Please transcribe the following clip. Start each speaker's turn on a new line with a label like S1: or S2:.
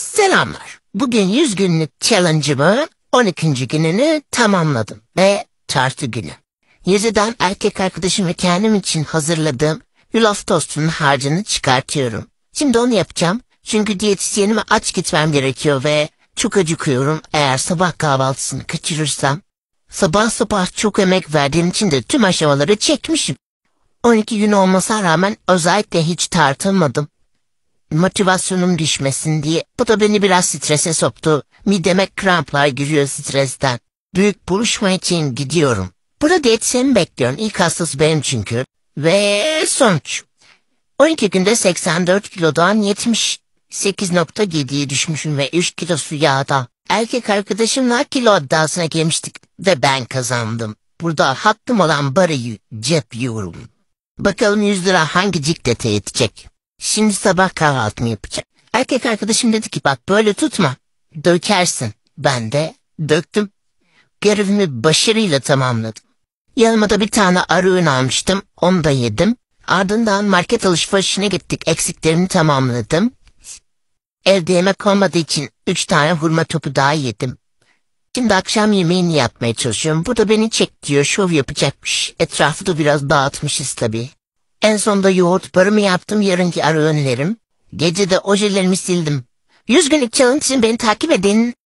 S1: Selamlar. Bugün 100 günlük challenge'ımın 12. gününü tamamladım ve tartı günü. Yazıdan erkek arkadaşım ve kendim için hazırladığım yulaf tostunun harcını çıkartıyorum. Şimdi onu yapacağım çünkü diyetisyenime aç gitmem gerekiyor ve çok acıkıyorum eğer sabah kahvaltısını kaçırırsam. Sabah sabah çok emek verdiğim için de tüm aşamaları çekmişim. 12 gün olmasına rağmen özellikle hiç tartılmadım motivasyonum düşmesin diye. Bu da beni biraz strese soktu. Mideme kramplar giriyor stresten. Büyük buluşma için gidiyorum. Burada diyetisyeni bekliyorum. İlk hastası benim çünkü. Ve sonuç. 12 günde 84 kilodan 78.7'ye düşmüşüm ve 3 kilosu yağda. Erkek arkadaşımla kilo iddiasına girmiştik ve ben kazandım. Burada hakkım olan barayı cep yiyorum. Bakalım 100 lira hangi ciklete yetecek? Şimdi sabah kahvaltımı yapacağım. Erkek arkadaşım dedi ki bak böyle tutma. Dökersin. Ben de döktüm. Görevimi başarıyla tamamladım. Yanıma da bir tane arı öğün almıştım. Onu da yedim. Ardından market alışverişine gittik. Eksiklerimi tamamladım. Evde yemek olmadığı için üç tane hurma topu daha yedim. Şimdi akşam yemeğini yapmaya çalışıyorum. Bu da beni çek diyor. Şov yapacakmış. Etrafı da biraz dağıtmışız tabii. En sonda yoğurt parımı yaptım yarınki ara önlerim. Gece de ojelerimi sildim. Yüz günlük challenge için beni takip edin.